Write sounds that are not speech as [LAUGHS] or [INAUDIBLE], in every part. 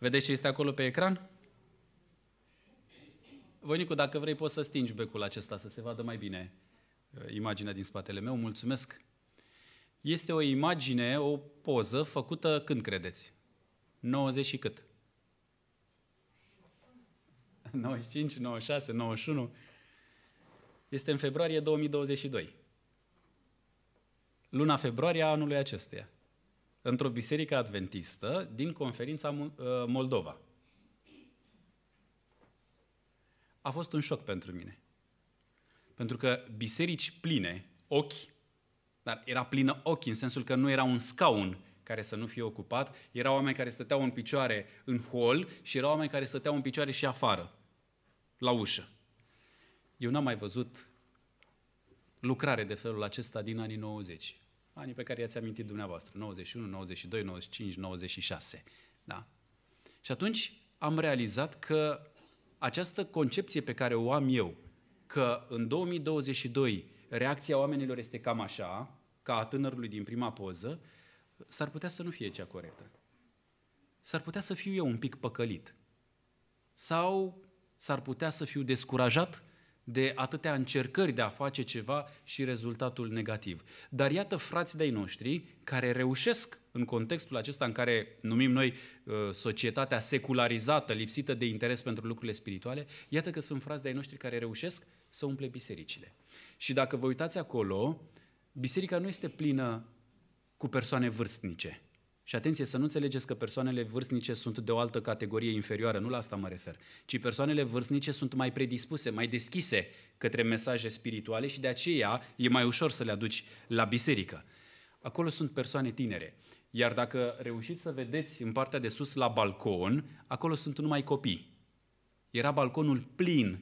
Vedeți ce este acolo pe ecran? Voinicu, dacă vrei, poți să stingi becul acesta, să se vadă mai bine uh, imaginea din spatele meu. Mulțumesc! Este o imagine, o poză făcută când credeți? 90 și cât? 95, 96, 91. Este în februarie 2022. Luna februarie a anului acestuia într-o biserică adventistă din conferința uh, Moldova. A fost un șoc pentru mine. Pentru că biserici pline, ochi, dar era plină ochi în sensul că nu era un scaun care să nu fie ocupat, erau oameni care stăteau în picioare în hol și erau oameni care stăteau în picioare și afară, la ușă. Eu n-am mai văzut lucrare de felul acesta din anii 90 anii pe care i-ați amintit dumneavoastră, 91, 92, 95, 96. Da? Și atunci am realizat că această concepție pe care o am eu, că în 2022 reacția oamenilor este cam așa, ca a tânărului din prima poză, s-ar putea să nu fie cea corectă. S-ar putea să fiu eu un pic păcălit. Sau s-ar putea să fiu descurajat de atâtea încercări de a face ceva și rezultatul negativ. Dar iată frații de-ai noștri care reușesc în contextul acesta în care numim noi uh, societatea secularizată, lipsită de interes pentru lucrurile spirituale, iată că sunt frați de-ai noștri care reușesc să umple bisericile. Și dacă vă uitați acolo, biserica nu este plină cu persoane vârstnice. Și atenție, să nu înțelegeți că persoanele vârstnice sunt de o altă categorie inferioară, nu la asta mă refer, ci persoanele vârstnice sunt mai predispuse, mai deschise către mesaje spirituale și de aceea e mai ușor să le aduci la biserică. Acolo sunt persoane tinere. Iar dacă reușiți să vedeți în partea de sus la balcon, acolo sunt numai copii. Era balconul plin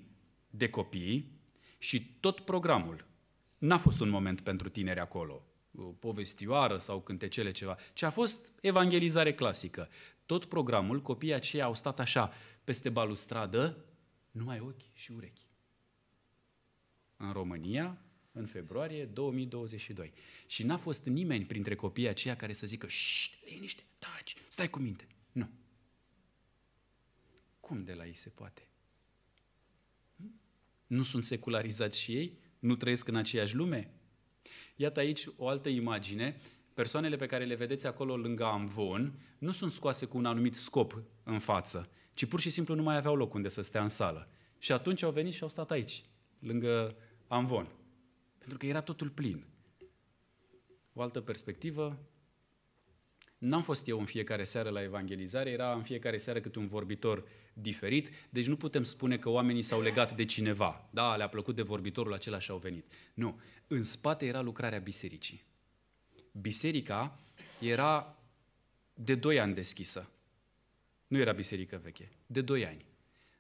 de copii și tot programul. N-a fost un moment pentru tineri acolo povestioară sau cântecele ceva, ci a fost evangelizare clasică. Tot programul, copiii aceia au stat așa, peste balustradă, numai ochi și urechi. În România, în februarie 2022. Și n-a fost nimeni printre copiii aceia care să zică, liniște, taci, stai cu minte. Nu. Cum de la ei se poate? Hm? Nu sunt secularizați și ei? Nu trăiesc în aceeași lume? Iată aici o altă imagine. Persoanele pe care le vedeți acolo lângă amvon nu sunt scoase cu un anumit scop în față, ci pur și simplu nu mai aveau loc unde să stea în sală. Și atunci au venit și au stat aici, lângă amvon. Pentru că era totul plin. O altă perspectivă, N-am fost eu în fiecare seară la evangelizare, era în fiecare seară câte un vorbitor diferit, deci nu putem spune că oamenii s-au legat de cineva. Da, le-a plăcut de vorbitorul acela și au venit. Nu, în spate era lucrarea bisericii. Biserica era de doi ani deschisă. Nu era biserică veche, de doi ani.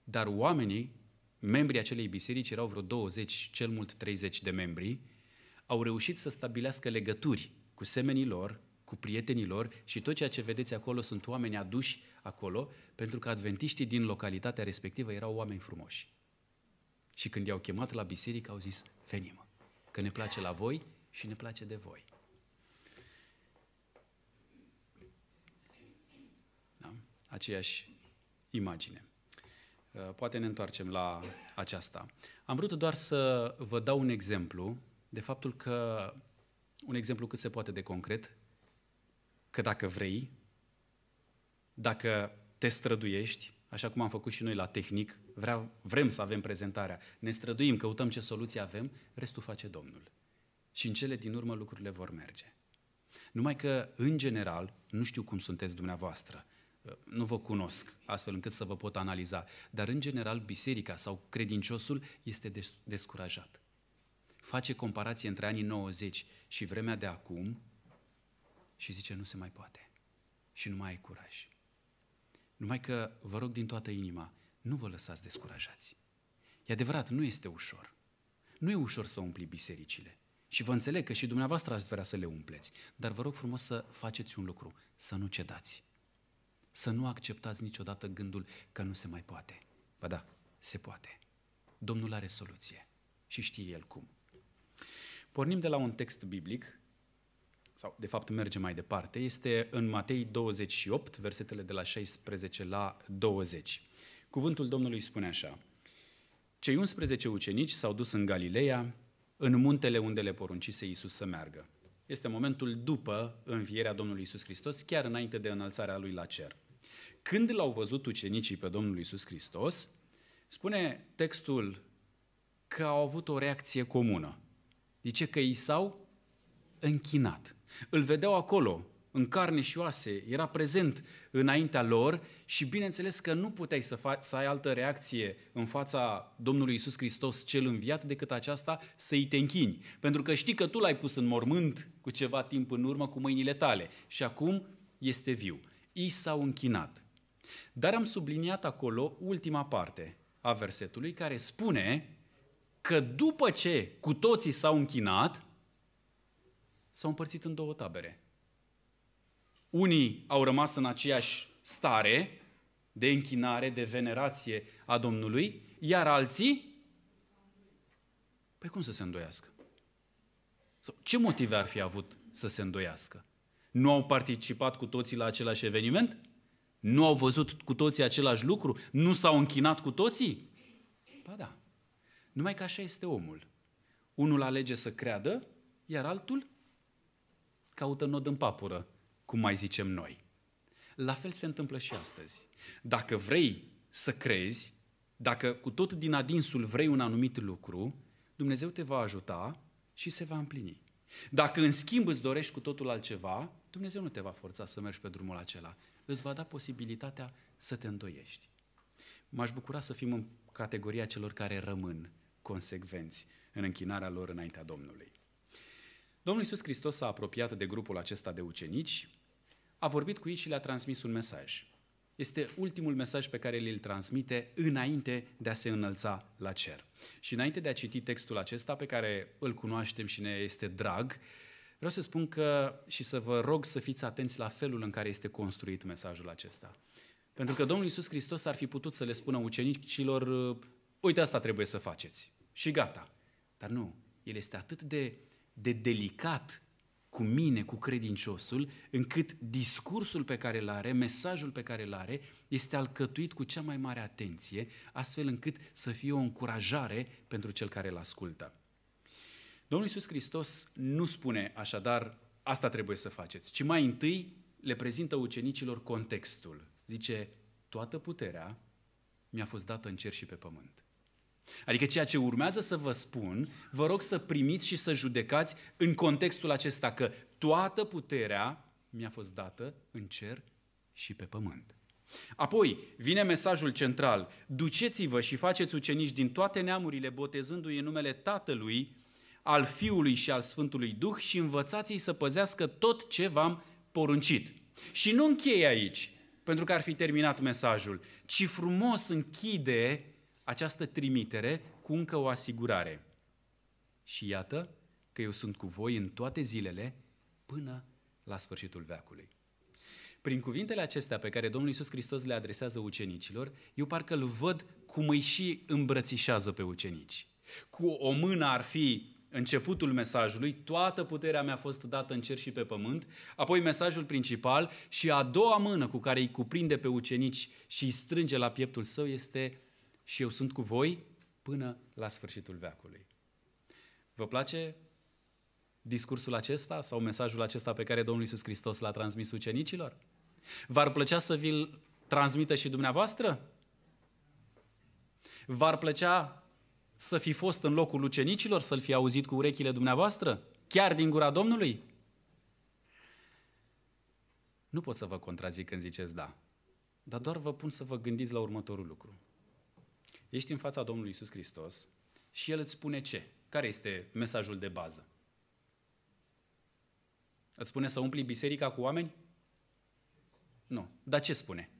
Dar oamenii, membrii acelei biserici, erau vreo 20, cel mult 30 de membri, au reușit să stabilească legături cu semenii lor, cu prietenii lor și tot ceea ce vedeți acolo sunt oameni aduși acolo, pentru că adventiștii din localitatea respectivă erau oameni frumoși. Și când i-au chemat la biserică, au zis, venim, că ne place la voi și ne place de voi. Da? Aceeași imagine. Uh, poate ne întoarcem la aceasta. Am vrut doar să vă dau un exemplu de faptul că, un exemplu cât se poate de concret, că dacă vrei, dacă te străduiești, așa cum am făcut și noi la tehnic, vrea, vrem să avem prezentarea, ne străduim, căutăm ce soluție avem, restul face Domnul. Și în cele din urmă lucrurile vor merge. Numai că, în general, nu știu cum sunteți dumneavoastră, nu vă cunosc astfel încât să vă pot analiza, dar în general biserica sau credinciosul este descurajat. Face comparație între anii 90 și vremea de acum și zice, nu se mai poate. Și nu mai ai curaj. Numai că vă rog din toată inima, nu vă lăsați descurajați. E adevărat, nu este ușor. Nu e ușor să umpli bisericile. Și vă înțeleg că și dumneavoastră ați vrea să le umpleți. Dar vă rog frumos să faceți un lucru, să nu cedați. Să nu acceptați niciodată gândul că nu se mai poate. Ba da, se poate. Domnul are soluție și știe El cum. Pornim de la un text biblic sau de fapt merge mai departe, este în Matei 28, versetele de la 16 la 20. Cuvântul Domnului spune așa, Cei 11 ucenici s-au dus în Galileea, în muntele unde le poruncise Iisus să meargă. Este momentul după învierea Domnului Iisus Hristos, chiar înainte de înălțarea Lui la cer. Când l-au văzut ucenicii pe Domnul Iisus Hristos, spune textul că au avut o reacție comună. Zice că i s-au închinat. Îl vedeau acolo, în carne și oase, era prezent înaintea lor și bineînțeles că nu puteai să, fa- să ai altă reacție în fața Domnului Isus Hristos cel înviat decât aceasta să-i te închini. Pentru că știi că tu l-ai pus în mormânt cu ceva timp în urmă cu mâinile tale și acum este viu. I s-au închinat. Dar am subliniat acolo ultima parte a versetului care spune că după ce cu toții s-au închinat, s-au împărțit în două tabere. Unii au rămas în aceeași stare de închinare, de venerație a Domnului, iar alții, păi cum să se îndoiască? Ce motive ar fi avut să se îndoiască? Nu au participat cu toții la același eveniment? Nu au văzut cu toții același lucru? Nu s-au închinat cu toții? Ba da. Numai că așa este omul. Unul alege să creadă, iar altul caută nod în papură, cum mai zicem noi. La fel se întâmplă și astăzi. Dacă vrei să crezi, dacă cu tot din adinsul vrei un anumit lucru, Dumnezeu te va ajuta și se va împlini. Dacă în schimb îți dorești cu totul altceva, Dumnezeu nu te va forța să mergi pe drumul acela. Îți va da posibilitatea să te îndoiești. M-aș bucura să fim în categoria celor care rămân consecvenți în închinarea lor înaintea Domnului. Domnul Iisus Hristos s-a apropiat de grupul acesta de ucenici, a vorbit cu ei și le-a transmis un mesaj. Este ultimul mesaj pe care îl l transmite înainte de a se înălța la cer. Și înainte de a citi textul acesta pe care îl cunoaștem și ne este drag, vreau să spun că și să vă rog să fiți atenți la felul în care este construit mesajul acesta. Pentru că Domnul Iisus Hristos ar fi putut să le spună ucenicilor, uite asta trebuie să faceți și gata. Dar nu, el este atât de de delicat cu mine, cu credinciosul, încât discursul pe care îl are, mesajul pe care îl are, este alcătuit cu cea mai mare atenție, astfel încât să fie o încurajare pentru cel care îl ascultă. Domnul Iisus Hristos nu spune așadar, asta trebuie să faceți, ci mai întâi le prezintă ucenicilor contextul. Zice, toată puterea mi-a fost dată în cer și pe pământ. Adică ceea ce urmează să vă spun, vă rog să primiți și să judecați în contextul acesta că toată puterea mi-a fost dată în cer și pe pământ. Apoi vine mesajul central. Duceți-vă și faceți ucenici din toate neamurile, botezându-i în numele Tatălui, al Fiului și al Sfântului Duh și învățați-i să păzească tot ce v-am poruncit. Și nu încheie aici, pentru că ar fi terminat mesajul, ci frumos închide această trimitere cu încă o asigurare. Și iată că eu sunt cu voi în toate zilele până la sfârșitul veacului. Prin cuvintele acestea pe care Domnul Iisus Hristos le adresează ucenicilor, eu parcă îl văd cum îi și îmbrățișează pe ucenici. Cu o mână ar fi începutul mesajului, toată puterea mi-a fost dată în cer și pe pământ, apoi mesajul principal și a doua mână cu care îi cuprinde pe ucenici și îi strânge la pieptul său este și eu sunt cu voi până la sfârșitul veacului. Vă place discursul acesta sau mesajul acesta pe care Domnul Iisus Hristos l-a transmis ucenicilor? V-ar plăcea să vi-l transmită și dumneavoastră? V-ar plăcea să fi fost în locul ucenicilor, să-l fi auzit cu urechile dumneavoastră? Chiar din gura Domnului? Nu pot să vă contrazic când ziceți da, dar doar vă pun să vă gândiți la următorul lucru. Ești în fața Domnului Isus Hristos și El îți spune ce? Care este mesajul de bază? Îți spune să umpli biserica cu oameni? Nu. Dar ce spune?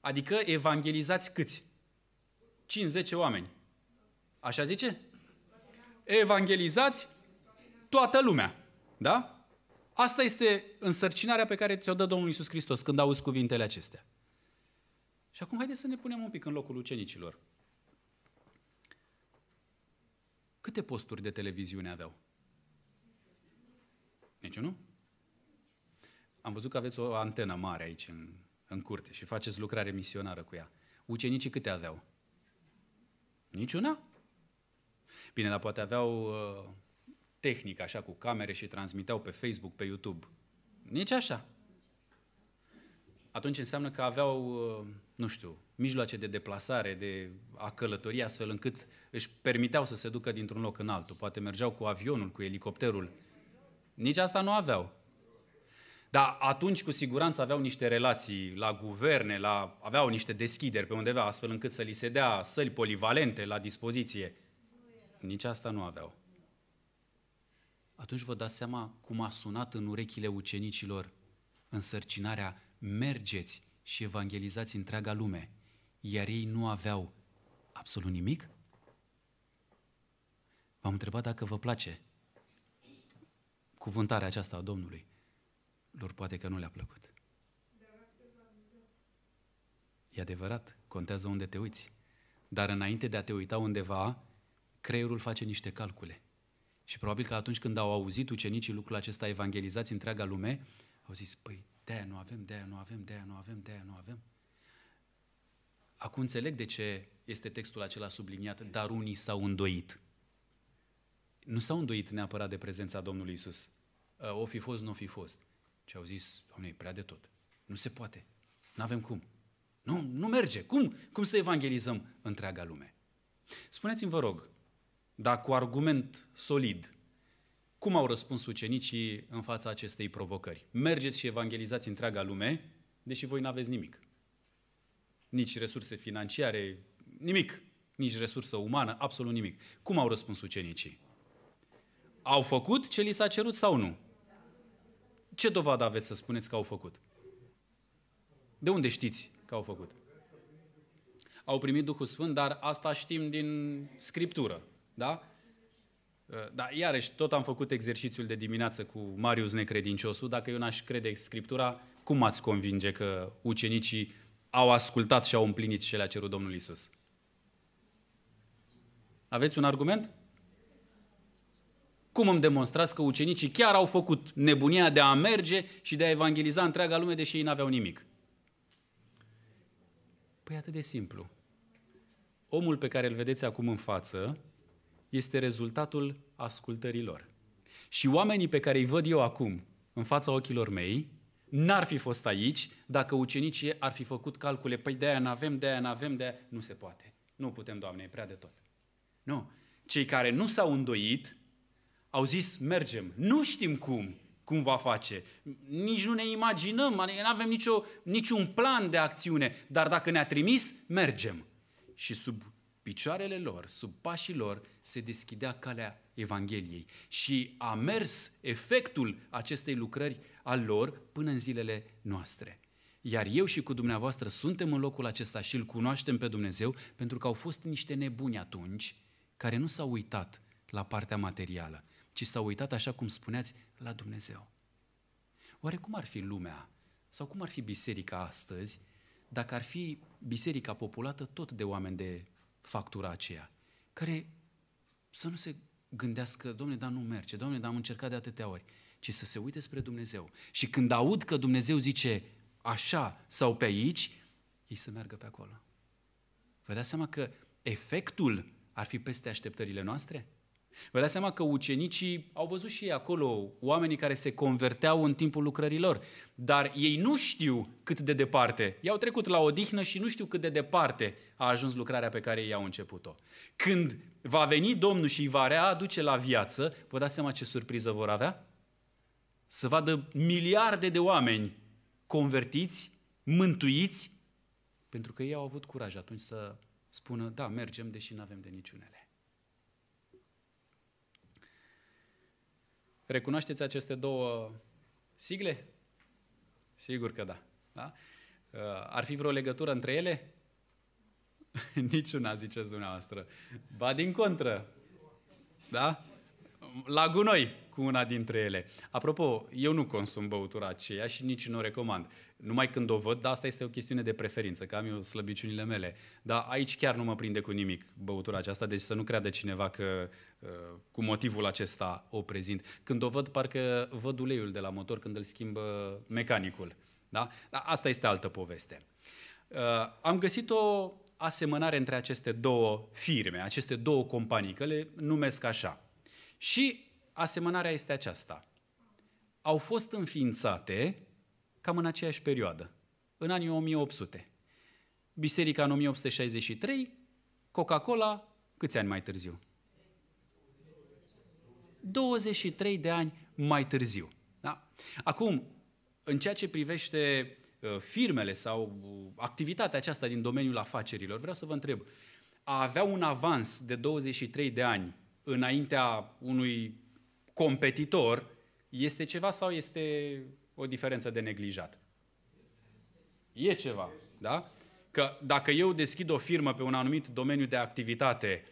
Adică evangelizați câți? 5-10 oameni. Așa zice? Evangelizați toată lumea. Da? Asta este însărcinarea pe care ți-o dă Domnul Isus Hristos când auzi cuvintele acestea. Și acum haideți să ne punem un pic în locul ucenicilor. Câte posturi de televiziune aveau? Niciunul? Am văzut că aveți o antenă mare aici în, în curte și faceți lucrare misionară cu ea. Ucenicii câte aveau? Niciuna? Bine, dar poate aveau uh, tehnică așa cu camere și transmiteau pe Facebook, pe YouTube. Nici așa. Atunci înseamnă că aveau uh, nu știu, mijloace de deplasare, de a călători, astfel încât își permiteau să se ducă dintr-un loc în altul. Poate mergeau cu avionul, cu elicopterul. Nici asta nu aveau. Dar atunci, cu siguranță, aveau niște relații la guverne, la... aveau niște deschideri pe undeva, astfel încât să li se dea săli polivalente la dispoziție. Nici asta nu aveau. Atunci vă dați seama cum a sunat în urechile ucenicilor însărcinarea mergeți și evangelizați întreaga lume, iar ei nu aveau absolut nimic? V-am întrebat dacă vă place cuvântarea aceasta a Domnului. Lor poate că nu le-a plăcut. E adevărat, contează unde te uiți. Dar înainte de a te uita undeva, creierul face niște calcule. Și probabil că atunci când au auzit ucenicii lucrul acesta, evangelizați întreaga lume, au zis, păi, de nu avem, de nu avem, de nu avem, de nu avem. Acum înțeleg de ce este textul acela subliniat, dar unii s-au îndoit. Nu s-au îndoit neapărat de prezența Domnului Isus. Ă, o fi fost, nu o fi fost. Ce au zis, Doamne, e prea de tot. Nu se poate. Nu avem cum. Nu, nu merge. Cum? Cum să evangelizăm întreaga lume? Spuneți-mi, vă rog, dacă cu argument solid cum au răspuns ucenicii în fața acestei provocări? Mergeți și evangelizați întreaga lume, deși voi nu aveți nimic. Nici resurse financiare, nimic. Nici resursă umană, absolut nimic. Cum au răspuns ucenicii? Au făcut ce li s-a cerut sau nu? Ce dovadă aveți să spuneți că au făcut? De unde știți că au făcut? Au primit Duhul Sfânt, dar asta știm din Scriptură. Da? Ă, Dar iarăși tot am făcut exercițiul de dimineață cu Marius Necredinciosul. Dacă eu n-aș crede Scriptura, cum ați convinge că ucenicii au ascultat și au împlinit ce le-a cerut Domnul Isus? Aveți un argument? Cum îmi demonstrați că ucenicii chiar au făcut nebunia de a merge și de a evangeliza întreaga lume, deși ei n-aveau nimic? Păi atât de simplu. Omul pe care îl vedeți acum în față, este rezultatul ascultărilor. Și oamenii pe care îi văd eu acum, în fața ochilor mei, n-ar fi fost aici dacă ucenicii ar fi făcut calcule, păi de-aia n-avem, de-aia n-avem, de-aia... Nu se poate. Nu putem, Doamne, e prea de tot. Nu. Cei care nu s-au îndoit au zis, mergem, nu știm cum, cum va face. Nici nu ne imaginăm, adică nu avem nicio, niciun plan de acțiune, dar dacă ne-a trimis, mergem. Și sub picioarele lor, sub pașii lor, se deschidea calea Evangheliei și a mers efectul acestei lucrări al lor până în zilele noastre. Iar eu și cu dumneavoastră suntem în locul acesta și îl cunoaștem pe Dumnezeu pentru că au fost niște nebuni atunci care nu s-au uitat la partea materială, ci s-au uitat, așa cum spuneați, la Dumnezeu. Oare cum ar fi lumea sau cum ar fi biserica astăzi dacă ar fi biserica populată tot de oameni de factura aceea, care să nu se gândească, domne, dar nu merge, domne, dar am încercat de atâtea ori, ci să se uite spre Dumnezeu. Și când aud că Dumnezeu zice așa sau pe aici, ei să meargă pe acolo. Vă dați seama că efectul ar fi peste așteptările noastre? Vă dați seama că ucenicii au văzut și ei acolo oamenii care se converteau în timpul lucrărilor, dar ei nu știu cât de departe. I-au trecut la odihnă și nu știu cât de departe a ajuns lucrarea pe care ei au început-o. Când va veni Domnul și îi va readuce la viață, vă dați seama ce surpriză vor avea? Să vadă miliarde de oameni convertiți, mântuiți, pentru că ei au avut curaj atunci să spună, da, mergem, deși nu avem de niciunele. Recunoașteți aceste două sigle? Sigur că da. da? Uh, ar fi vreo legătură între ele? [LAUGHS] Niciuna, ziceți dumneavoastră. Ba din contră. Da? La gunoi cu una dintre ele. Apropo, eu nu consum băutura aceea și nici nu o recomand. Numai când o văd, dar asta este o chestiune de preferință, că am eu slăbiciunile mele. Dar aici chiar nu mă prinde cu nimic băutura aceasta, deci să nu creadă cineva că uh, cu motivul acesta o prezint. Când o văd, parcă văd uleiul de la motor când îl schimbă mecanicul. Da? Dar asta este altă poveste. Uh, am găsit o asemănare între aceste două firme, aceste două companii, că le numesc așa. Și asemănarea este aceasta. Au fost înființate cam în aceeași perioadă, în anii 1800. Biserica în 1863, Coca-Cola câți ani mai târziu? 23 de ani mai târziu. Da? Acum, în ceea ce privește uh, firmele sau uh, activitatea aceasta din domeniul afacerilor, vreau să vă întreb, a avea un avans de 23 de ani înaintea unui competitor, este ceva sau este o diferență de neglijat? E ceva, da? Că dacă eu deschid o firmă pe un anumit domeniu de activitate,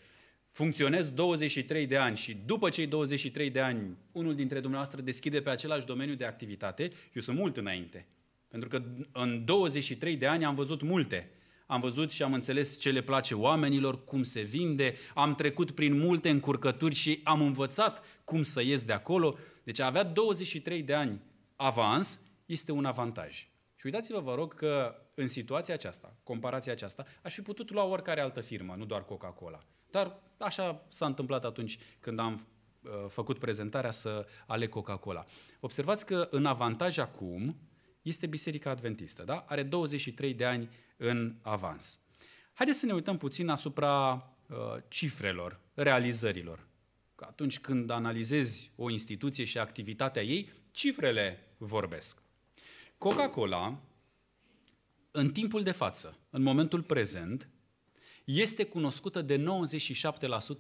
funcționez 23 de ani și după cei 23 de ani unul dintre dumneavoastră deschide pe același domeniu de activitate, eu sunt mult înainte. Pentru că în 23 de ani am văzut multe. Am văzut și am înțeles ce le place oamenilor, cum se vinde, am trecut prin multe încurcături și am învățat cum să ies de acolo. Deci a avea 23 de ani avans este un avantaj. Și uitați-vă, vă rog, că în situația aceasta, comparația aceasta, aș fi putut lua oricare altă firmă, nu doar Coca-Cola. Dar așa s-a întâmplat atunci când am uh, făcut prezentarea să aleg Coca-Cola. Observați că în avantaj acum, este Biserica Adventistă, da? Are 23 de ani în avans. Haideți să ne uităm puțin asupra uh, cifrelor, realizărilor. Că atunci când analizezi o instituție și activitatea ei, cifrele vorbesc. Coca-Cola, în timpul de față, în momentul prezent, este cunoscută de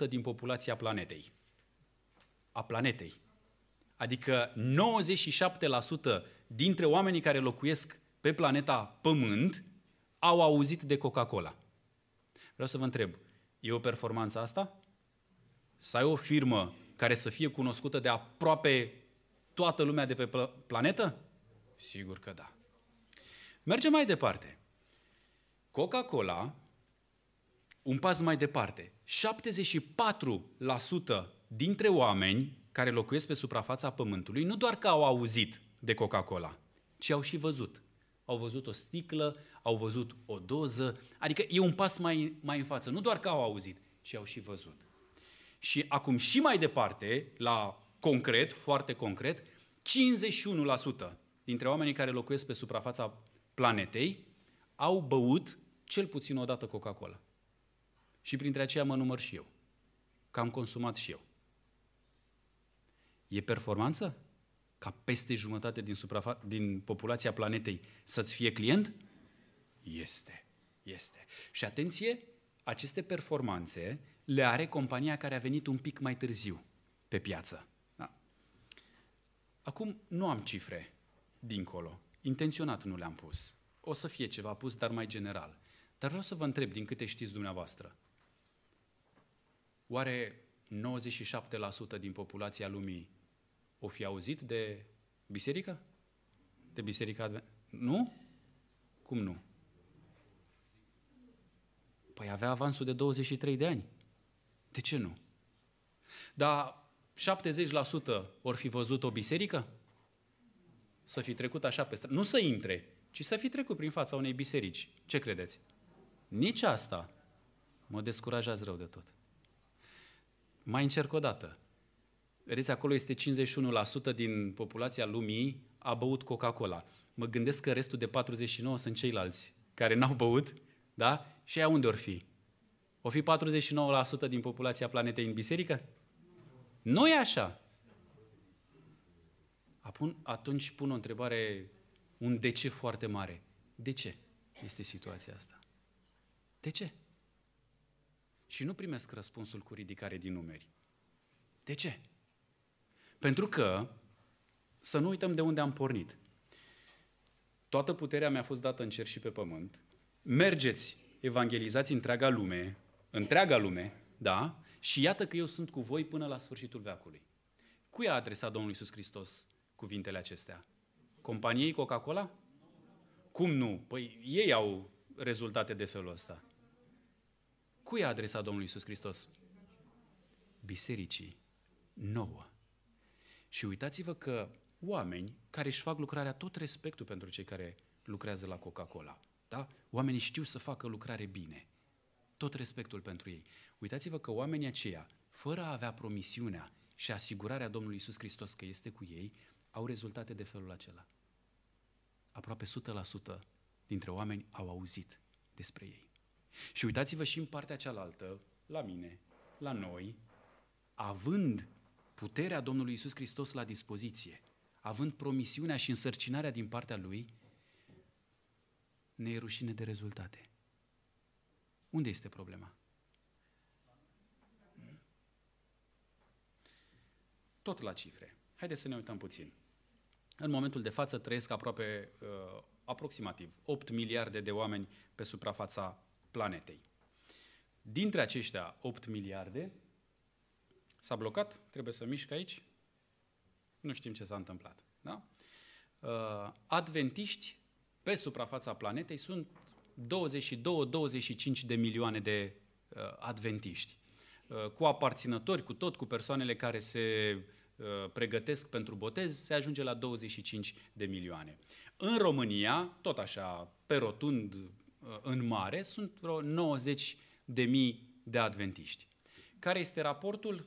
97% din populația planetei. A planetei. Adică 97% dintre oamenii care locuiesc pe planeta Pământ au auzit de Coca-Cola. Vreau să vă întreb, e o performanță asta? Să ai o firmă care să fie cunoscută de aproape toată lumea de pe planetă? Sigur că da. Mergem mai departe. Coca-Cola, un pas mai departe, 74% dintre oameni care locuiesc pe suprafața Pământului, nu doar că au auzit de Coca-Cola, ci au și văzut. Au văzut o sticlă, au văzut o doză, adică e un pas mai, mai în față. Nu doar că au auzit, ci au și văzut. Și acum și mai departe, la concret, foarte concret, 51% dintre oamenii care locuiesc pe suprafața planetei au băut cel puțin o dată Coca-Cola. Și printre aceia mă număr și eu, că am consumat și eu. E performanță? Ca peste jumătate din, suprafa- din populația planetei să-ți fie client? Este. Este. Și atenție, aceste performanțe le are compania care a venit un pic mai târziu pe piață. Da. Acum nu am cifre dincolo. Intenționat nu le-am pus. O să fie ceva pus, dar mai general. Dar vreau să vă întreb, din câte știți dumneavoastră, oare 97% din populația lumii o fi auzit de biserică? De biserica Advent? Nu? Cum nu? Păi avea avansul de 23 de ani. De ce nu? Dar 70% or fi văzut o biserică? Să fi trecut așa pe stradă. Nu să intre, ci să fi trecut prin fața unei biserici. Ce credeți? Nici asta mă descurajează rău de tot. Mai încerc o dată. Vedeți, acolo este 51% din populația lumii a băut Coca-Cola. Mă gândesc că restul de 49 sunt ceilalți care n-au băut, da? Și aia unde or fi? O fi 49% din populația planetei în biserică? Nu e așa. Atunci pun o întrebare, un de ce foarte mare. De ce este situația asta? De ce? Și nu primesc răspunsul cu ridicare din numeri. De ce? Pentru că, să nu uităm de unde am pornit. Toată puterea mi-a fost dată în cer și pe pământ. Mergeți, evangelizați întreaga lume, întreaga lume, da? Și iată că eu sunt cu voi până la sfârșitul veacului. Cui a adresat Domnul Iisus Hristos cuvintele acestea? Companiei Coca-Cola? Cum nu? Păi ei au rezultate de felul ăsta. Cui a adresat Domnul Iisus Hristos? Bisericii. Nouă. Și uitați-vă că oameni care își fac lucrarea, tot respectul pentru cei care lucrează la Coca-Cola, da? Oamenii știu să facă lucrare bine. Tot respectul pentru ei. Uitați-vă că oamenii aceia, fără a avea promisiunea și asigurarea Domnului Iisus Hristos că este cu ei, au rezultate de felul acela. Aproape 100% dintre oameni au auzit despre ei. Și uitați-vă și în partea cealaltă, la mine, la noi, având puterea Domnului Isus Hristos la dispoziție, având promisiunea și însărcinarea din partea Lui, ne e rușine de rezultate. Unde este problema? Tot la cifre. Haideți să ne uităm puțin. În momentul de față trăiesc aproape, uh, aproximativ 8 miliarde de oameni pe suprafața planetei. Dintre aceștia 8 miliarde, S-a blocat, trebuie să mișc aici. Nu știm ce s-a întâmplat. Da? Uh, adventiști pe suprafața planetei sunt 22-25 de milioane de uh, adventiști. Uh, cu aparținători, cu tot, cu persoanele care se pregătesc pentru botez, se ajunge la 25 de milioane. În România, tot așa, pe rotund, în mare, sunt vreo 90 de mii de adventiști. Care este raportul?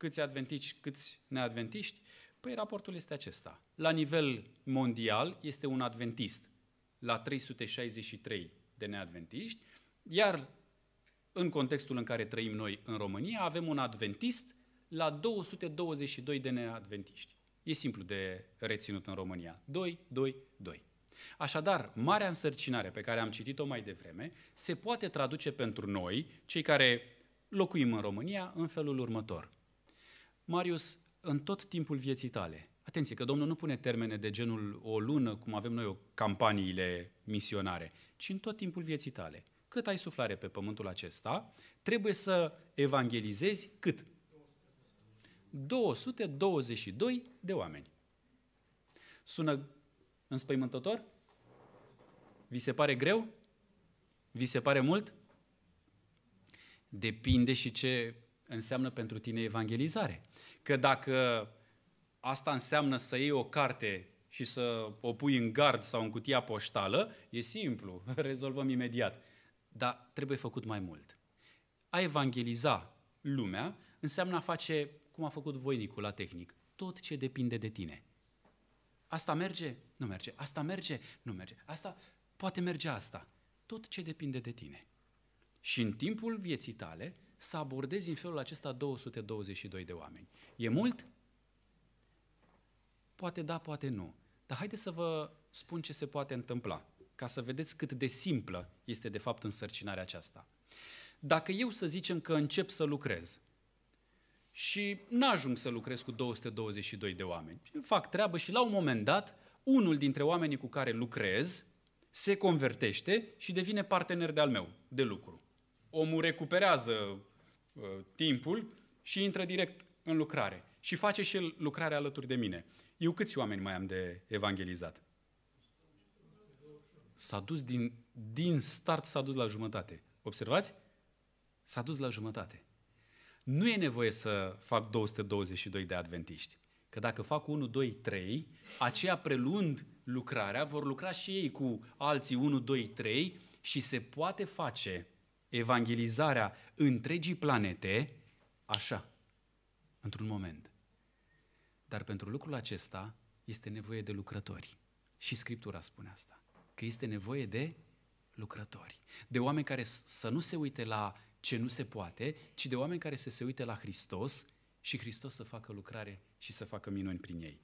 câți adventiști, câți neadventiști? Păi raportul este acesta. La nivel mondial este un adventist la 363 de neadventiști, iar în contextul în care trăim noi în România avem un adventist la 222 de neadventiști. E simplu de reținut în România. 2, 2, 2. Așadar, marea însărcinare pe care am citit-o mai devreme se poate traduce pentru noi, cei care locuim în România, în felul următor. Marius, în tot timpul vieții tale, atenție că Domnul nu pune termene de genul o lună, cum avem noi o campaniile misionare, ci în tot timpul vieții tale, cât ai suflare pe pământul acesta, trebuie să evangelizezi cât? 222 de oameni. Sună înspăimântător? Vi se pare greu? Vi se pare mult? Depinde și ce înseamnă pentru tine evangelizare. Că dacă asta înseamnă să iei o carte și să o pui în gard sau în cutia poștală, e simplu, [LAUGHS] rezolvăm imediat. Dar trebuie făcut mai mult. A evangeliza lumea înseamnă a face, cum a făcut voinicul la tehnic, tot ce depinde de tine. Asta merge? Nu merge. Asta merge? Nu merge. Asta poate merge asta. Tot ce depinde de tine. Și în timpul vieții tale, să abordezi în felul acesta 222 de oameni. E mult? Poate da, poate nu. Dar haideți să vă spun ce se poate întâmpla, ca să vedeți cât de simplă este de fapt însărcinarea aceasta. Dacă eu să zicem că încep să lucrez și n-ajung să lucrez cu 222 de oameni, fac treabă și la un moment dat, unul dintre oamenii cu care lucrez se convertește și devine partener de-al meu de lucru. Omul recuperează Uh, timpul și intră direct în lucrare. Și face și el lucrarea alături de mine. Eu câți oameni mai am de evangelizat? S-a dus din, din start, s-a dus la jumătate. Observați? S-a dus la jumătate. Nu e nevoie să fac 222 de adventiști. Că dacă fac 1, 2, 3, aceia preluând lucrarea, vor lucra și ei cu alții 1, 2, 3 și se poate face evangelizarea întregii planete așa, într-un moment. Dar pentru lucrul acesta este nevoie de lucrători. Și Scriptura spune asta, că este nevoie de lucrători, de oameni care să nu se uite la ce nu se poate, ci de oameni care să se uite la Hristos și Hristos să facă lucrare și să facă minuni prin ei.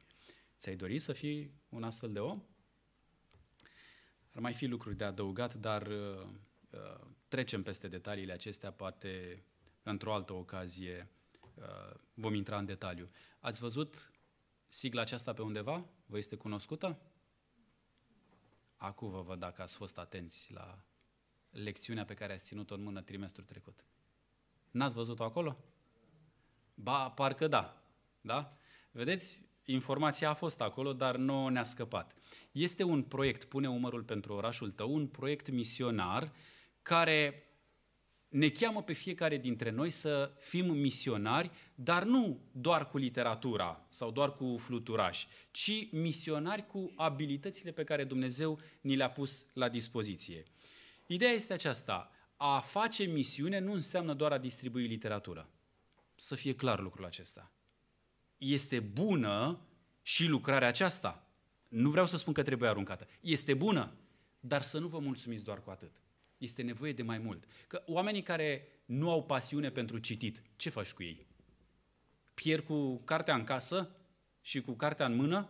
Ți-ai dori să fii un astfel de om? Ar mai fi lucruri de adăugat, dar uh, uh, trecem peste detaliile acestea, poate într-o altă ocazie uh, vom intra în detaliu. Ați văzut sigla aceasta pe undeva? Vă este cunoscută? Acum vă văd dacă ați fost atenți la lecțiunea pe care ați ținut-o în mână trimestrul trecut. N-ați văzut-o acolo? Ba, parcă da. Da? Vedeți, informația a fost acolo, dar nu ne-a scăpat. Este un proiect, pune umărul pentru orașul tău, un proiect misionar uh, care ne cheamă pe fiecare dintre noi să fim misionari, dar nu doar cu literatura sau doar cu fluturași, ci misionari cu abilitățile pe care Dumnezeu ni le-a pus la dispoziție. Ideea este aceasta, a face misiune nu înseamnă doar a distribui literatură. Să fie clar lucrul acesta. Este bună și lucrarea aceasta. Nu vreau să spun că trebuie aruncată. Este bună, dar să nu vă mulțumiți doar cu atât este nevoie de mai mult. Că oamenii care nu au pasiune pentru citit, ce faci cu ei? Pierd cu cartea în casă și cu cartea în mână?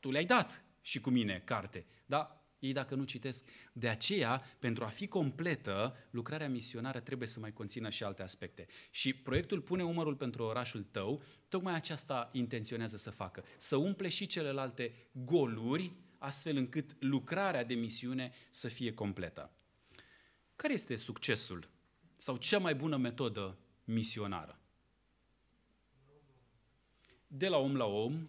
Tu le-ai dat și cu mine carte, dar ei dacă nu citesc. De aceea, pentru a fi completă, lucrarea misionară trebuie să mai conțină și alte aspecte. Și proiectul Pune umărul pentru orașul tău, tocmai aceasta intenționează să facă, să umple și celelalte goluri astfel încât lucrarea de misiune să fie completă. Care este succesul sau cea mai bună metodă misionară? De la om la om,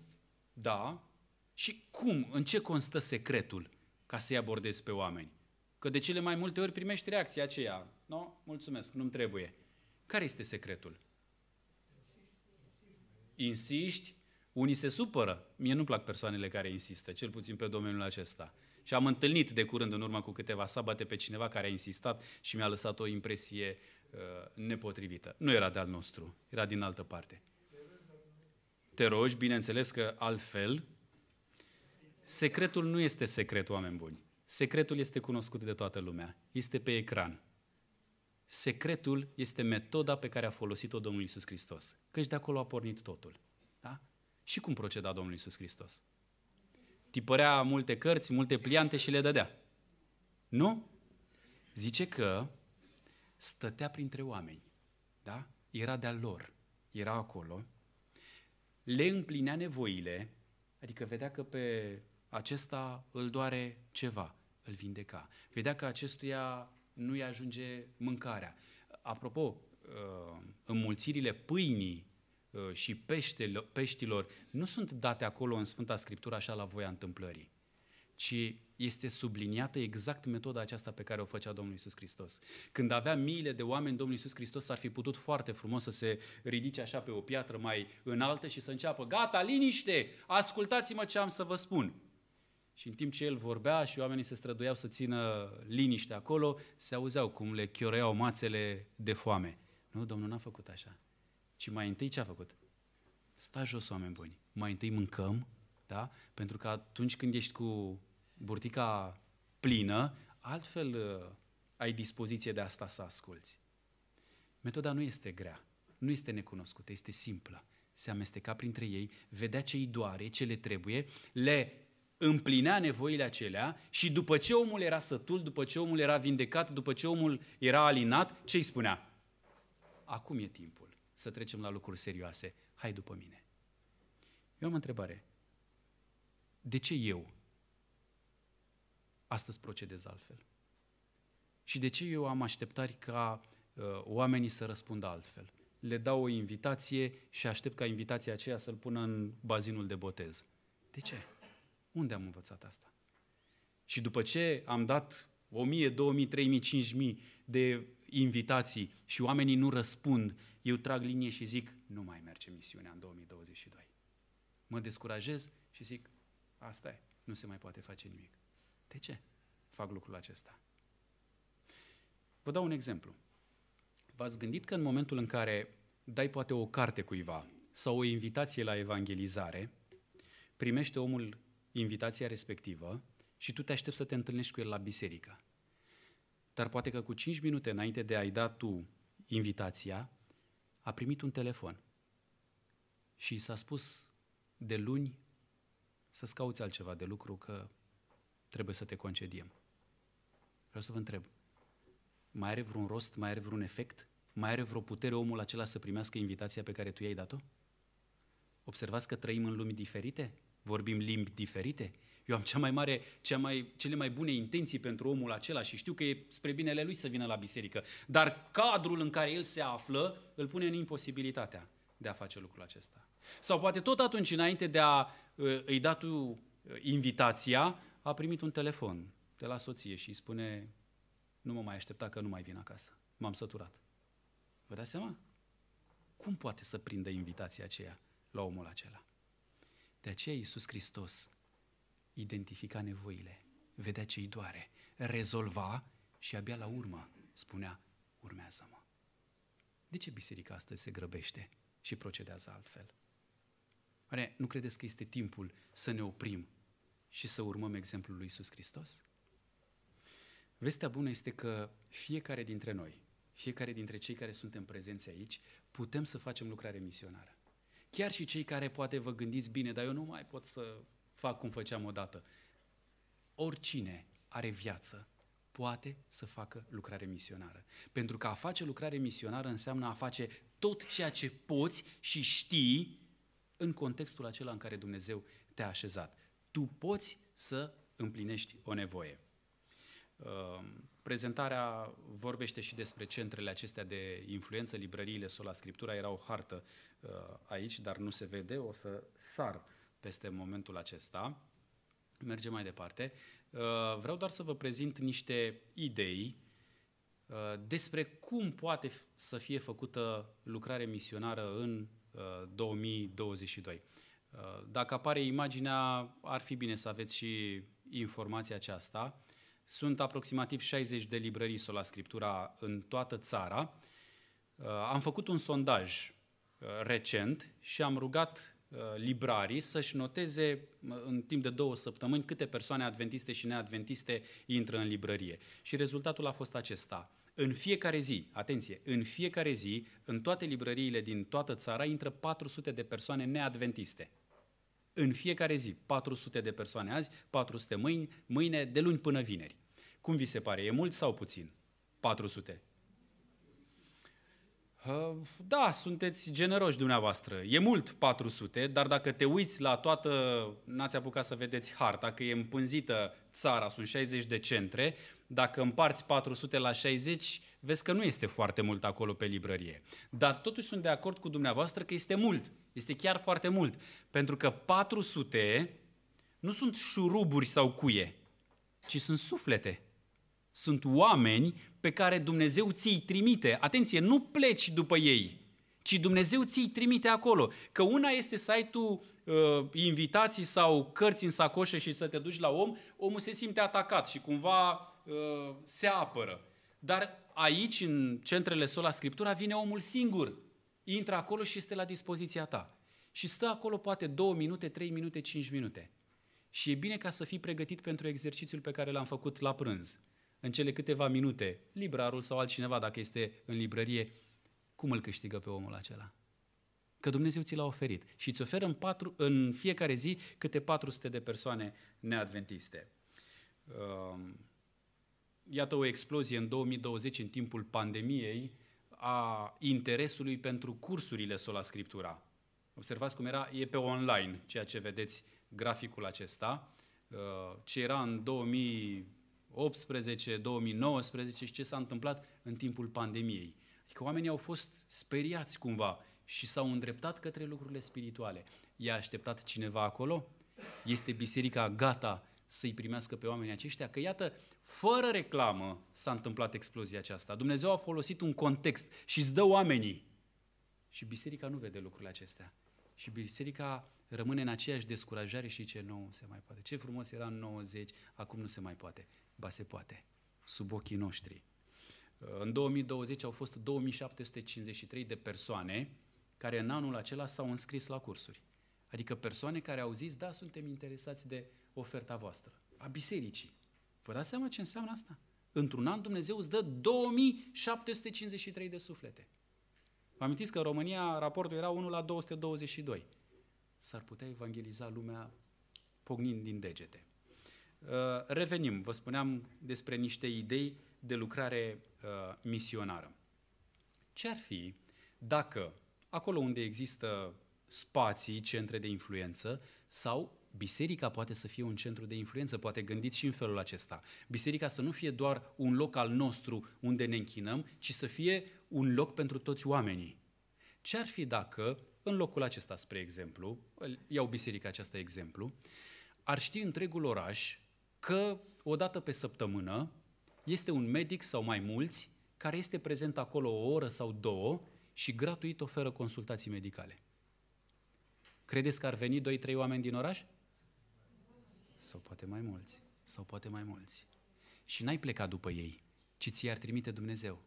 da, și cum, în ce constă secretul ca să-i abordezi pe oameni? Că de cele mai multe ori primești reacția aceea, nu, no, mulțumesc, nu-mi trebuie. Care este secretul? Insiști, unii se supără. Mie nu plac persoanele care insistă, cel puțin pe domeniul acesta. Și am întâlnit de curând, în urmă cu câteva sabate, pe cineva care a insistat și mi-a lăsat o impresie uh, nepotrivită. Nu era de-al nostru, era din altă parte. Te rogi, bineînțeles că altfel. Secretul nu este secret, oameni buni. Secretul este cunoscut de toată lumea. Este pe ecran. Secretul este metoda pe care a folosit-o Domnul Isus Hristos. Căci de acolo a pornit totul. Da? Și cum proceda Domnul Iisus Hristos? Tipărea multe cărți, multe pliante și le dădea. Nu? Zice că stătea printre oameni. Da? Era de-a lor. Era acolo. Le împlinea nevoile, adică vedea că pe acesta îl doare ceva, îl vindeca. Vedea că acestuia nu-i ajunge mâncarea. Apropo, uh, înmulțirile pâinii Uh, și peștilor nu sunt date acolo în Sfânta Scriptură așa la voia întâmplării, ci este subliniată exact metoda aceasta pe care o făcea Domnul Isus Hristos. Când avea miile de oameni, Domnul Isus Hristos ar fi putut foarte frumos să se ridice așa pe o piatră mai înaltă și să înceapă, gata, liniște, ascultați-mă ce am să vă spun. Și în timp ce el vorbea și oamenii se străduiau să țină liniște acolo, se auzeau cum le chioreau mațele de foame. Nu, Domnul n-a făcut așa. Și mai întâi ce a făcut? Sta jos, oameni buni. Mai întâi mâncăm, da? Pentru că atunci când ești cu burtica plină, altfel uh, ai dispoziție de asta să asculți. Metoda nu este grea, nu este necunoscută, este simplă. Se amesteca printre ei, vedea ce îi doare, ce le trebuie, le împlinea nevoile acelea și după ce omul era sătul, după ce omul era vindecat, după ce omul era alinat, ce îi spunea? Acum e timpul să trecem la lucruri serioase. Hai după mine. Eu am o întrebare. De ce eu astăzi procedez altfel? Și de ce eu am așteptări ca uh, oamenii să răspundă altfel? Le dau o invitație și aștept ca invitația aceea să-l pună în bazinul de botez. De ce? Unde am învățat asta? Și după ce am dat 1000, 2000, 3000, 5000 de invitații și oamenii nu răspund, eu trag linie și zic, nu mai merge misiunea în 2022. Mă descurajez și zic, asta e, nu se mai poate face nimic. De ce fac lucrul acesta? Vă dau un exemplu. V-ați gândit că în momentul în care dai poate o carte cuiva sau o invitație la evangelizare, primește omul invitația respectivă, și tu te aștepți să te întâlnești cu el la biserică. Dar poate că cu 5 minute înainte de a-i da tu invitația, a primit un telefon și i s-a spus de luni să-ți cauți altceva de lucru, că trebuie să te concediem. Vreau să vă întreb, mai are vreun rost, mai are vreun efect? Mai are vreo putere omul acela să primească invitația pe care tu i-ai dat-o? Observați că trăim în lumi diferite? Vorbim limbi diferite? Eu am cea mai mare, cea mai, cele mai bune intenții pentru omul acela și știu că e spre binele lui să vină la biserică. Dar cadrul în care el se află îl pune în imposibilitatea de a face lucrul acesta. Sau poate tot atunci, înainte de a ă, îi da tu ă, invitația, a primit un telefon de la soție și îi spune nu mă mai aștepta că nu mai vin acasă. M-am săturat. Vă dați seama? Cum poate să prindă invitația aceea la omul acela? De aceea Iisus Hristos identifica nevoile, vedea ce i doare, rezolva și abia la urmă spunea, urmează-mă. De ce biserica astăzi se grăbește și procedează altfel? Oare nu credeți că este timpul să ne oprim și să urmăm exemplul lui Iisus Hristos? Vestea bună este că fiecare dintre noi, fiecare dintre cei care suntem prezenți aici, putem să facem lucrare misionară. Chiar și cei care poate vă gândiți bine, dar eu nu mai pot să fac cum făceam odată. Oricine are viață poate să facă lucrare misionară. Pentru că a face lucrare misionară înseamnă a face tot ceea ce poți și știi în contextul acela în care Dumnezeu te-a așezat. Tu poți să împlinești o nevoie. Ehm, prezentarea vorbește și despre centrele acestea de influență, librăriile Sola Scriptura, era o hartă ehm, aici, dar nu se vede, o să sar peste momentul acesta. Mergem mai departe. Uh, vreau doar să vă prezint niște idei uh, despre cum poate să fie făcută lucrare misionară în 2022. Uh, dacă apare imaginea, ar fi bine să aveți și informația aceasta. Sunt aproximativ 60 de librării Sola Scriptura în toată țara. Am făcut un sondaj recent și am rugat Uh, librarii să-și noteze în timp de două săptămâni câte persoane adventiste și neadventiste intră în librărie. Și rezultatul a fost acesta. În fiecare zi, atenție, în fiecare zi, în toate librăriile din toată țara intră 400 de persoane neadventiste. În fiecare zi, 400 de persoane azi, 400 mâini, mâine, de luni până vineri. Cum vi se pare? E mult sau puțin? 400. Da, sunteți generoși dumneavoastră. E mult 400, dar dacă te uiți la toată, n-ați apucat să vedeți harta, că e împânzită țara, sunt 60 de centre, dacă împarți 400 la 60, vezi că nu este foarte mult acolo pe librărie. Dar totuși sunt de acord cu dumneavoastră că este mult, este chiar foarte mult, pentru că 400 nu sunt șuruburi sau cuie, ci sunt suflete sunt oameni pe care Dumnezeu ți-i trimite. Atenție, nu pleci după ei, ci Dumnezeu ți-i trimite acolo. Că una este să ai tu uh, invitații sau cărți în sacoșe și să te duci la om, omul se simte atacat și cumva uh, se apără. Dar aici, în centrele Sola Scriptura, vine omul singur. Intră acolo și este la dispoziția ta. Și stă acolo poate două minute, trei minute, cinci minute. Și e bine ca să fii pregătit pentru exercițiul pe care l-am făcut la prânz în cele câteva minute, librarul sau altcineva, dacă este în librărie, cum îl câștigă pe omul acela? Că Dumnezeu ți l-a oferit și îți oferă în, patru, în fiecare zi câte 400 de persoane neadventiste. Ehm, iată o explozie în 2020, în timpul pandemiei, a interesului pentru cursurile Sola Scriptura. Observați cum era, e pe online, ceea ce vedeți graficul acesta. Ehm, ce era în 2000 2019 și ce s-a întâmplat în timpul pandemiei. Adică oamenii au fost speriați cumva și s-au îndreptat către lucrurile spirituale. I-a așteptat cineva acolo? Este biserica gata să-i primească pe oamenii aceștia? Că iată, fără reclamă s-a întâmplat explozia aceasta. Dumnezeu a folosit un context și îți dă oamenii. Și biserica nu vede lucrurile acestea. Și biserica rămâne în aceeași descurajare și ce nou se mai poate. Ce frumos era în 90, acum nu se mai poate. Ba se poate, sub ochii noștri. Uh, în 2020 au fost 2753 de persoane care în anul acela s-au înscris la cursuri. Adică persoane care au zis, da, suntem interesați de oferta voastră, a bisericii. Vă dați seama ce înseamnă asta? Într-un an Dumnezeu îți dă 2753 de suflete. Vă amintiți că în România raportul era 1 la 222. S-ar putea evangeliza lumea pognind din degete. Uh, revenim, vă spuneam despre niște idei de lucrare uh, misionară. Ce ar fi dacă acolo unde există spații, centre de influență sau biserica poate să fie un centru de influență, poate gândiți și în felul acesta. Biserica să nu fie doar un loc al nostru unde ne închinăm, ci să fie un loc pentru toți oamenii. Ce ar fi dacă, în locul acesta, spre exemplu, iau biserica aceasta exemplu, ar ști întregul oraș că o dată pe săptămână este un medic sau mai mulți care este prezent acolo o oră sau două și gratuit oferă consultații medicale. Credeți că ar veni 2-3 oameni din oraș? Sau poate mai mulți. Sau poate mai mulți. Și n-ai plecat după ei, ci ți-ar trimite Dumnezeu.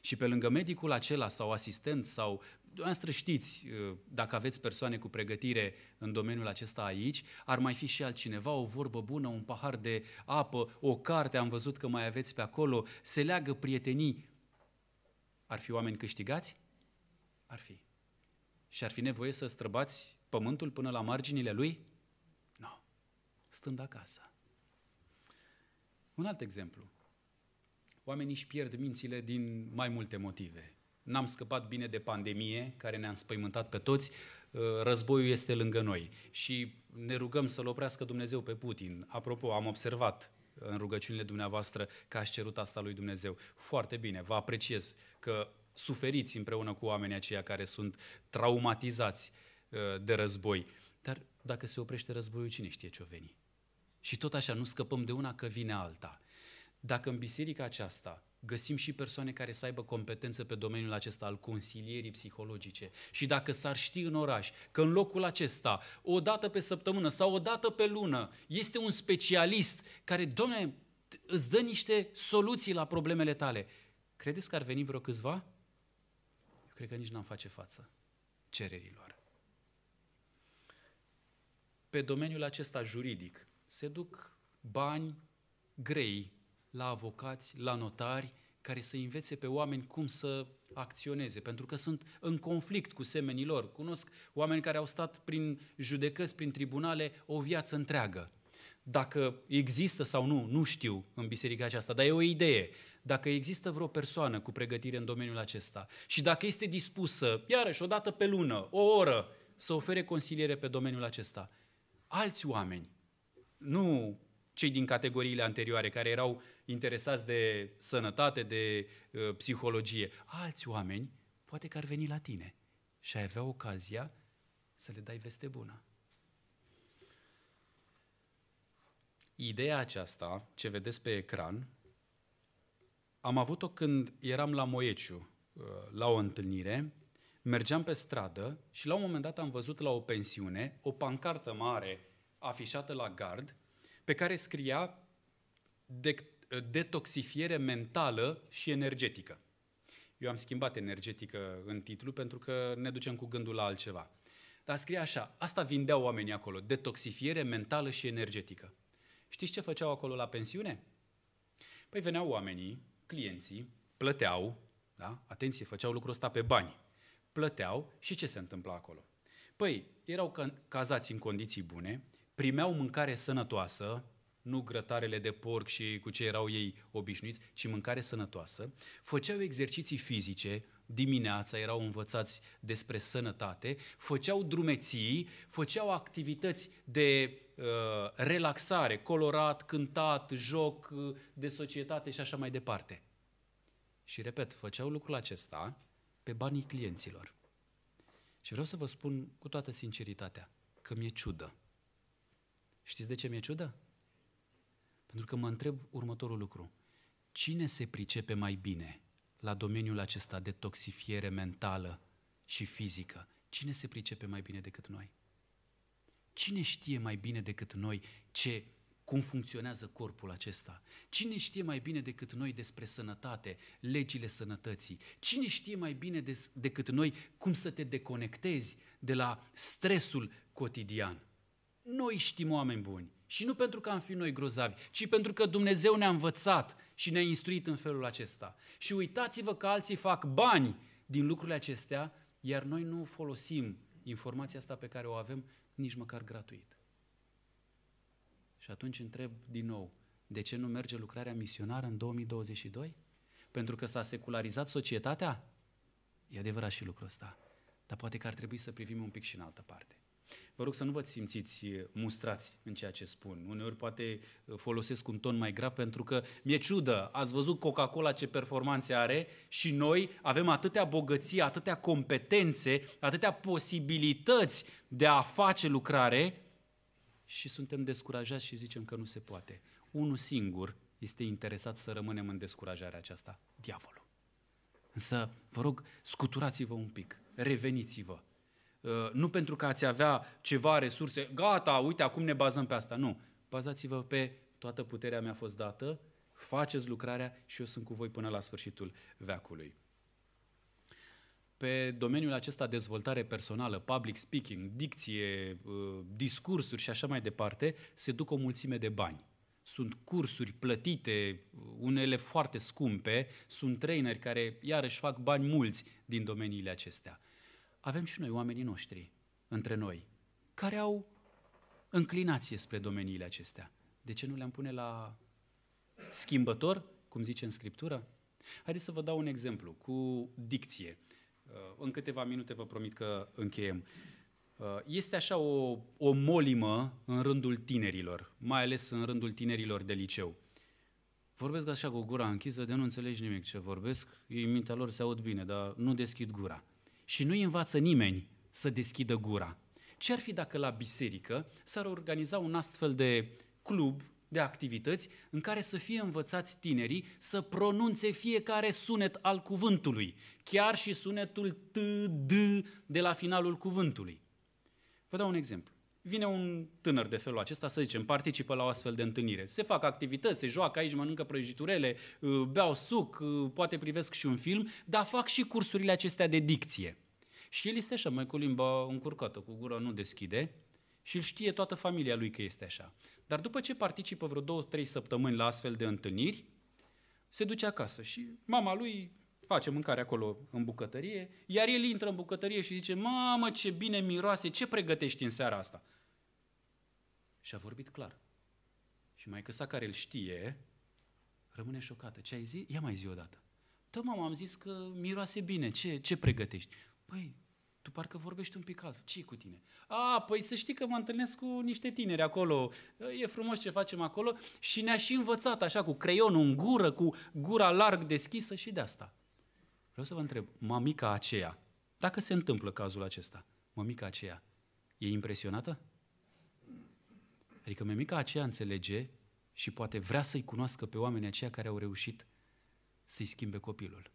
Și pe lângă medicul acela sau asistent sau dumneavoastră știți, uh, dacă aveți persoane cu pregătire în domeniul acesta aici, ar mai fi și altcineva, o vorbă bună, un pahar de apă, o carte, am văzut că mai aveți pe acolo, se leagă prietenii. Ar fi oameni câștigați? Ar fi. Și ar fi nevoie să străbați pământul până la marginile lui? Nu. No. Stând acasă. Un alt exemplu oamenii își pierd mințile din mai multe motive. N-am scăpat bine de pandemie, care ne-a înspăimântat pe toți, uh, războiul este lângă noi și ne rugăm să-l oprească Dumnezeu pe Putin. Apropo, am observat în rugăciunile dumneavoastră că ați cerut asta lui Dumnezeu. Foarte bine, vă apreciez că suferiți împreună cu oamenii aceia care sunt traumatizați uh, de război. Dar dacă se oprește războiul, cine știe ce o veni? Și tot așa, nu scăpăm de una că vine alta dacă în biserica aceasta găsim și persoane care să aibă competență pe domeniul acesta al consilierii psihologice. Și dacă s-ar ști în oraș că în locul acesta, o dată pe săptămână sau o dată pe lună, este un specialist care, domne, îți dă niște soluții la problemele tale, credeți că ar veni vreo câțiva? Eu cred că nici n-am face față cererilor. Pe domeniul acesta juridic se duc bani grei la avocați, la notari, care să învețe pe oameni cum să acționeze, pentru că sunt în conflict cu semenii lor. Cunosc oameni care au stat prin judecăți, prin tribunale, o viață întreagă. Dacă există sau nu, nu știu în biserica aceasta, dar e o idee. Dacă există vreo persoană cu pregătire în domeniul acesta și dacă este dispusă, iarăși, o dată pe lună, o oră, să ofere consiliere pe domeniul acesta, alți oameni, nu cei din categoriile anterioare care erau interesați de sănătate, de uh, psihologie. Alți oameni poate că ar veni la tine și ai avea ocazia să le dai veste bună. Ideea aceasta, ce vedeți pe ecran, am avut-o când eram la Moieciu, uh, la o întâlnire, mergeam pe stradă și la un moment dat am văzut la o pensiune o pancartă mare afișată la gard pe care scria de Uh, detoxifiere mentală și energetică. Eu am schimbat energetică în titlu pentru că ne ducem cu gândul la altceva. Dar scrie așa, asta vindeau oamenii acolo, detoxifiere mentală și energetică. Știți ce făceau acolo la pensiune? Păi veneau oamenii, clienții, plăteau, da? atenție, făceau lucrul ăsta pe bani, plăteau și ce se întâmpla acolo? Păi, erau cazați în condiții bune, primeau mâncare sănătoasă, nu grătarele de porc și cu ce erau ei obișnuiți, ci mâncare sănătoasă, făceau exerciții fizice, dimineața erau învățați despre sănătate, făceau drumeții, făceau activități de uh, relaxare, colorat, cântat, joc uh, de societate și așa mai departe. Și repet, făceau lucrul acesta pe banii clienților. Și vreau să vă spun cu toată sinceritatea că mi-e ciudă. Știți de ce mi-e ciudă? Pentru că mă întreb următorul lucru. Cine se pricepe mai bine la domeniul acesta de toxifiere mentală și fizică? Cine se pricepe mai bine decât noi? Cine știe mai bine decât noi ce cum funcționează corpul acesta? Cine știe mai bine decât noi despre sănătate, legile sănătății? Cine știe mai bine des, decât noi cum să te deconectezi de la stresul cotidian? Noi știm oameni buni, și nu pentru că am fi noi grozavi, ci pentru că Dumnezeu ne-a învățat și ne-a instruit în felul acesta. Și uitați-vă că alții fac bani din lucrurile acestea, iar noi nu folosim informația asta pe care o avem nici măcar gratuit. Și atunci întreb din nou, de ce nu merge lucrarea misionară în 2022? Pentru că s-a secularizat societatea? E adevărat și lucrul ăsta. Dar poate că ar trebui să privim un pic și în altă parte. Vă rog să nu vă simțiți mustrați în ceea ce spun. Uneori poate folosesc un ton mai grav pentru că mi-e ciudă. Ați văzut Coca-Cola ce performanțe are și noi avem atâtea bogății, atâtea competențe, atâtea posibilități de a face lucrare și suntem descurajați și zicem că nu se poate. Unul singur este interesat să rămânem în descurajarea aceasta, diavolul. Însă, vă rog, scuturați-vă un pic, reveniți-vă, Uh, nu pentru că ați avea ceva resurse, gata, uite, acum ne bazăm pe asta. Nu. Bazați-vă pe toată puterea mi-a fost dată, faceți lucrarea și eu sunt cu voi până la sfârșitul veacului. Pe domeniul acesta dezvoltare personală, public speaking, dicție, uh, discursuri și așa mai departe, se duc o mulțime de bani. Sunt cursuri plătite, unele foarte scumpe, sunt traineri care iarăși fac bani mulți din domeniile acestea avem și noi oamenii noștri între noi, care au înclinație spre domeniile acestea. De ce nu le-am pune la schimbător, cum zice în Scriptură? Haideți să vă dau un exemplu cu dicție. Uh, în câteva minute vă promit că încheiem. Uh, este așa o, o molimă în rândul tinerilor, mai ales în rândul tinerilor de liceu. Vorbesc așa cu gura închisă, de nu înțelegi nimic ce vorbesc, ei mintea lor se aud bine, dar nu deschid gura și nu învață nimeni să deschidă gura. Ce ar fi dacă la biserică s-ar organiza un astfel de club de activități în care să fie învățați tinerii să pronunțe fiecare sunet al cuvântului, chiar și sunetul T, D de la finalul cuvântului. Vă dau un exemplu. Vine un tânăr de felul acesta, să zicem, participă la o astfel de întâlnire. Se fac activități, se joacă aici, mănâncă prăjiturele, beau suc, poate privesc și un film, dar fac și cursurile acestea de dicție. Și el este așa, mai cu limba încurcată, cu gura nu deschide și îl știe toată familia lui că este așa. Dar după ce participă vreo două, trei săptămâni la astfel de întâlniri, se duce acasă și mama lui face mâncare acolo în bucătărie, iar el intră în bucătărie și zice, mamă, ce bine miroase, ce pregătești în seara asta? Și a vorbit clar. Și mai sa care îl știe, rămâne șocată. Ce ai zis? Ia mai zi o dată. Tău, mama, am zis că miroase bine, ce, ce pregătești? Păi, tu parcă vorbești un pic alt. ce cu tine? A, păi să știi că mă întâlnesc cu niște tineri acolo, e frumos ce facem acolo și ne-a și învățat așa cu creionul în gură, cu gura larg deschisă și de asta. Vreau să vă întreb, mamica aceea, dacă se întâmplă cazul acesta, mamica aceea, e impresionată? Adică mamica aceea înțelege și poate vrea să-i cunoască pe oamenii aceia care au reușit să-i schimbe copilul.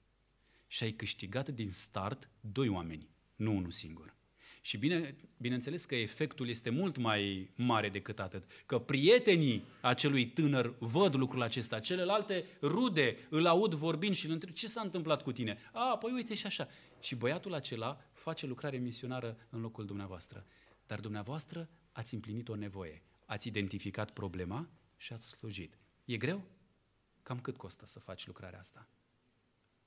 Și ai câștigat din start doi oameni nu unul singur. Și bine, bineînțeles că efectul este mult mai mare decât atât. Că prietenii acelui tânăr văd lucrul acesta, celelalte rude îl aud vorbind și îl întreb ce s-a întâmplat cu tine? A, păi uite și așa. Și băiatul acela face lucrare misionară în locul dumneavoastră. Dar dumneavoastră ați împlinit o nevoie, ați identificat problema și ați slujit. E greu? Cam cât costă să faci lucrarea asta?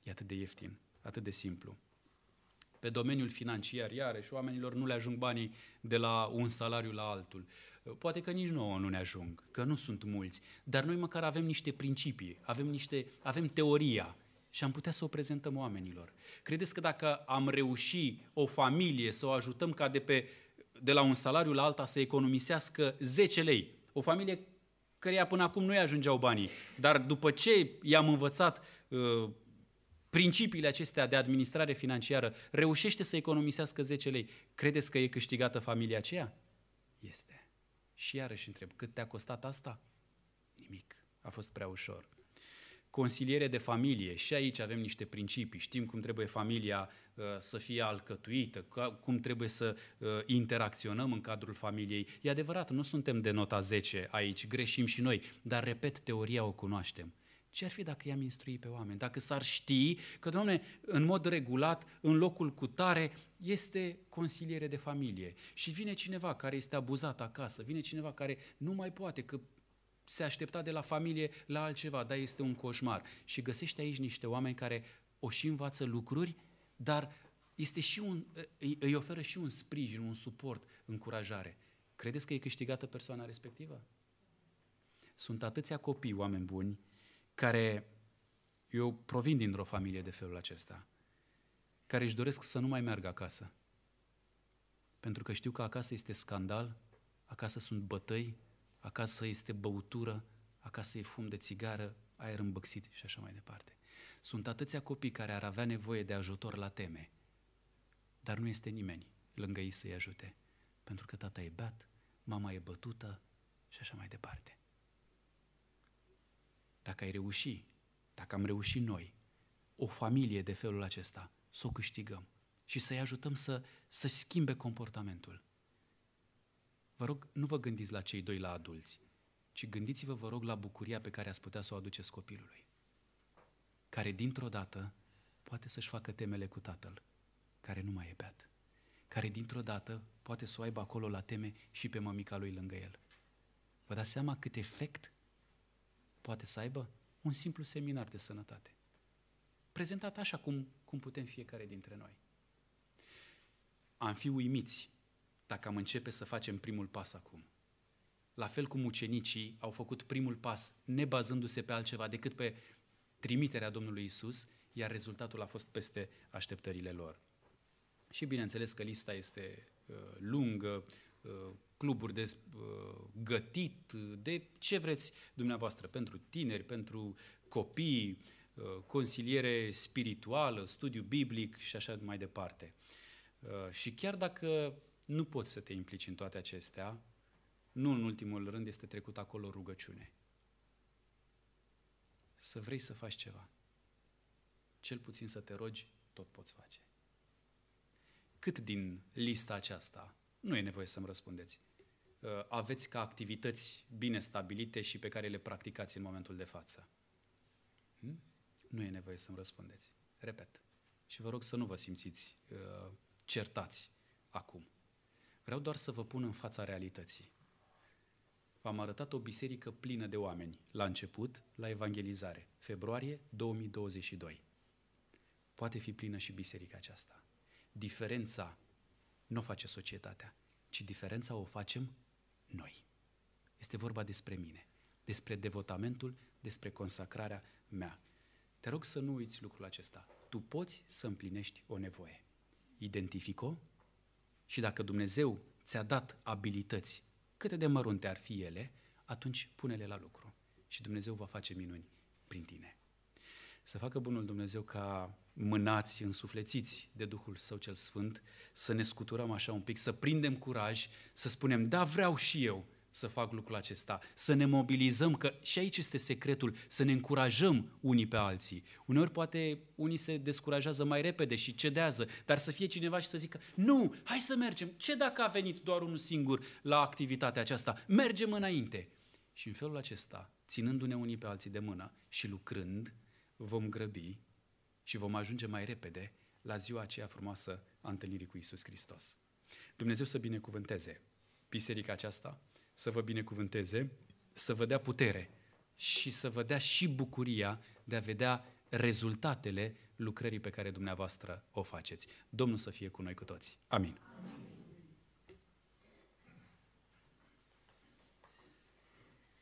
E atât de ieftin, atât de simplu pe domeniul financiar, iarăși, oamenilor nu le ajung banii de la un salariu la altul. Poate că nici nouă nu ne ajung, că nu sunt mulți, dar noi măcar avem niște principii, avem, niște, avem teoria și am putea să o prezentăm oamenilor. Credeți că dacă am reușit o familie să o ajutăm ca de, pe, de la un salariu la alta să economisească 10 lei, o familie căreia până acum nu i ajungeau banii, dar după ce i-am învățat uh, principiile acestea de administrare financiară, reușește să economisească 10 lei, credeți că e câștigată familia aceea? Este. Și iarăși întreb, cât te-a costat asta? Nimic. A fost prea ușor. Consiliere de familie, și aici avem niște principii, știm cum trebuie familia uh, să fie alcătuită, cum trebuie să uh, interacționăm în cadrul familiei. E adevărat, nu suntem de nota 10 aici, greșim și noi, dar, repet, teoria o cunoaștem. Ce ar fi dacă i-am instruit pe oameni? Dacă s-ar ști că, Doamne, în mod regulat, în locul cu tare, este consiliere de familie și vine cineva care este abuzat acasă, vine cineva care nu mai poate, că se aștepta de la familie la altceva, dar este un coșmar. Și găsește aici niște oameni care o și învață lucruri, dar este și un, îi oferă și un sprijin, un suport, încurajare. Credeți că e câștigată persoana respectivă? Sunt atâția copii, oameni buni, care, eu provin dintr-o familie de felul acesta, care își doresc să nu mai meargă acasă. Pentru că știu că acasă este scandal, acasă sunt bătăi, acasă este băutură, acasă e fum de țigară, aer îmbăxit și așa mai departe. Sunt atâția copii care ar avea nevoie de ajutor la teme, dar nu este nimeni lângă ei să-i ajute, pentru că tata e beat, mama e bătută și așa mai departe dacă ai reuși, dacă am reușit noi, o familie de felul acesta, să o câștigăm și să-i ajutăm să, să schimbe comportamentul. Vă rog, nu vă gândiți la cei doi la adulți, ci gândiți-vă, vă rog, la bucuria pe care ați putea să o aduceți copilului, care dintr-o dată poate să-și facă temele cu tatăl, care nu mai e beat, care dintr-o dată poate să o aibă acolo la teme și pe mămica lui lângă el. Vă dați seama cât efect poate să aibă un simplu seminar de sănătate. Prezentat așa cum, cum putem fiecare dintre noi. Am fi uimiți dacă am începe să facem primul pas acum. La fel cum ucenicii au făcut primul pas nebazându-se pe altceva decât pe trimiterea Domnului Isus, iar rezultatul a fost peste așteptările lor. Și bineînțeles că lista este uh, lungă, uh, cluburi de uh, gătit, de ce vreți dumneavoastră, pentru tineri, pentru copii, uh, consiliere spirituală, studiu biblic și așa mai departe. Uh, și chiar dacă nu poți să te implici în toate acestea, nu în ultimul rând este trecut acolo rugăciune. Să vrei să faci ceva. Cel puțin să te rogi, tot poți face. Cât din lista aceasta? Nu e nevoie să-mi răspundeți. Uh, aveți ca activități bine stabilite și pe care le practicați în momentul de față? Hmm? Nu e nevoie să-mi răspundeți. Repet. Și vă rog să nu vă simțiți uh, certați acum. Vreau doar să vă pun în fața realității. V-am arătat o biserică plină de oameni la început, la evangelizare, februarie 2022. Poate fi plină și biserica aceasta. Diferența nu o face societatea, ci diferența o facem noi. Este vorba despre mine, despre devotamentul, despre consacrarea mea. Te rog să nu uiți lucrul acesta. Tu poți să împlinești o nevoie. Identific-o și dacă Dumnezeu ți-a dat abilități, câte de mărunte ar fi ele, atunci pune-le la lucru și Dumnezeu va face minuni prin tine. Să facă bunul Dumnezeu ca mânați, însuflețiți de Duhul Său cel Sfânt, să ne scuturăm așa un pic, să prindem curaj, să spunem, da, vreau și eu să fac lucrul acesta, să ne mobilizăm, că și aici este secretul, să ne încurajăm unii pe alții. Uneori poate unii se descurajează mai repede și cedează, dar să fie cineva și să zică, nu, hai să mergem, ce dacă a venit doar unul singur la activitatea aceasta, mergem înainte. Și în felul acesta, ținându-ne unii pe alții de mână și lucrând, vom grăbi și vom ajunge mai repede la ziua aceea frumoasă a întâlnirii cu Isus Hristos. Dumnezeu să binecuvânteze biserica aceasta, să vă binecuvânteze, să vă dea putere și să vă dea și bucuria de a vedea rezultatele lucrării pe care dumneavoastră o faceți. Domnul să fie cu noi cu toți. Amin. Amin.